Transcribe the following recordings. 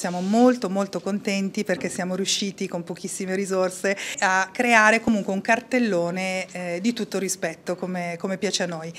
Siamo molto molto contenti perché siamo riusciti con pochissime risorse a creare comunque un cartellone eh, di tutto rispetto come, come piace a noi.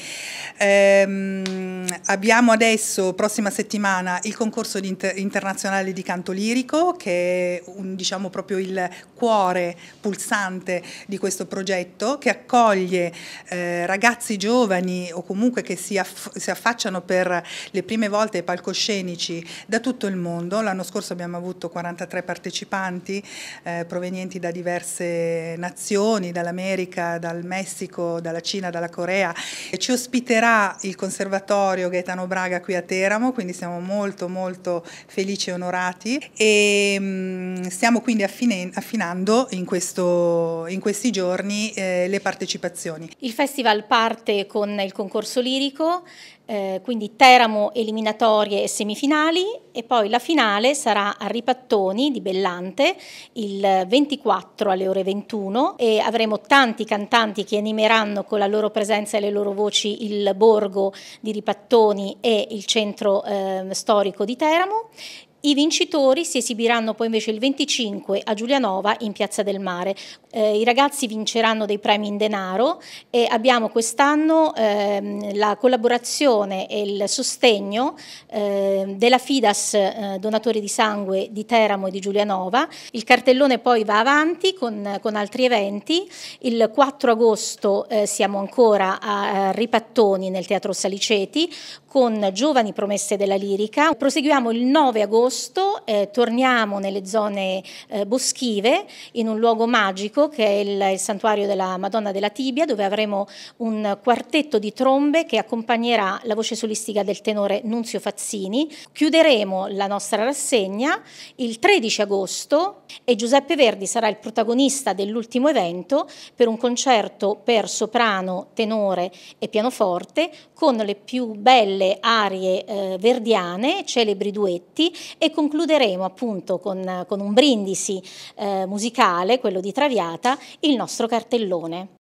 Ehm, abbiamo adesso, prossima settimana, il concorso di inter internazionale di canto lirico che è un, diciamo proprio il cuore pulsante di questo progetto che accoglie eh, ragazzi giovani o comunque che si, aff si affacciano per le prime volte ai palcoscenici da tutto il mondo. L'anno scorso abbiamo avuto 43 partecipanti eh, provenienti da diverse nazioni, dall'America, dal Messico, dalla Cina, dalla Corea. Ci ospiterà il Conservatorio Gaetano Braga qui a Teramo, quindi siamo molto molto felici e onorati e mh, mm, stiamo quindi affinando in, questo, in questi giorni eh, le partecipazioni. Il festival parte con il concorso lirico eh, quindi Teramo eliminatorie e semifinali e poi la finale sarà a Ripattoni di Bellante il 24 alle ore 21 e avremo tanti cantanti che animeranno con la loro presenza e le loro voci il borgo di Ripattoni e il centro eh, storico di Teramo i vincitori si esibiranno poi invece il 25 a Giulianova in Piazza del Mare. Eh, I ragazzi vinceranno dei premi in denaro e abbiamo quest'anno ehm, la collaborazione e il sostegno eh, della FIDAS eh, Donatori di Sangue di Teramo e di Giulianova. Il cartellone poi va avanti con, con altri eventi. Il 4 agosto eh, siamo ancora a, a Ripattoni nel Teatro Saliceti con Giovani Promesse della Lirica. Proseguiamo il 9 agosto agosto eh, torniamo nelle zone eh, boschive in un luogo magico che è il, il, santuario della Madonna della Tibia dove avremo un quartetto di trombe che accompagnerà la voce solistica del tenore Nunzio Fazzini. Chiuderemo la nostra rassegna il 13 agosto e Giuseppe Verdi sarà il protagonista dell'ultimo evento per un concerto per soprano, tenore e pianoforte con le più belle arie eh, verdiane, celebri duetti e concluderemo appunto con, con un brindisi eh, musicale, quello di Traviata, il nostro cartellone.